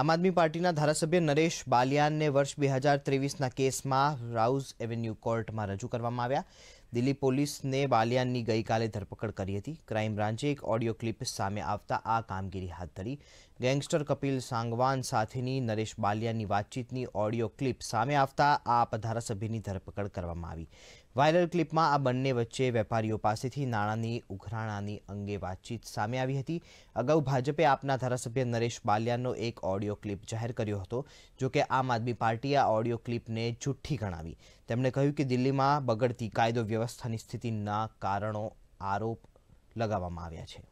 આમ આદમી પાર્ટીના ધારાસભ્ય નરેશ બાલિયાનને વર્ષ બે હજાર ત્રેવીસના કેસમાં રાઉઝ એવન્યુ કોર્ટમાં રજૂ કરવામાં આવ્યા દિલ્હી પોલીસને બાલિયાનની ગઈકાલે ધરપકડ કરી હતી ક્રાઇમ બ્રાન્ચે એક ઓડિયો ક્લિપ સામે આવતા આ કામગીરી હાથ ધરી ગેંગસ્ટર કપિલ સાંગવાન સાથેની નરેશ બાલિયાનની વાતચીતની ઓડિયો ક્લિપ સામે આવતા આપ ધારાસભ્યની ધરપકડ કરવામાં આવી વાયરલ ક્લિપમાં આ બંને વચ્ચે વેપારીઓ પાસેથી નાણાંની ઉઘરાણાની અંગે વાતચીત સામે આવી હતી અગાઉ ભાજપે આપના ધારાસભ્ય નરેશ બાલિયાનનો એક ઓડિયો ઓડિયો ક્લિપ જાહેર કર્યો હતો જો કે આમ આદમી પાર્ટીએ આ ઓડિયો ક્લિપને જુઠ્ઠી ગણાવી તેમણે કહ્યું કે દિલ્હીમાં બગડતી કાયદો વ્યવસ્થાની સ્થિતિના કારણો આરોપ લગાવવામાં આવ્યા છે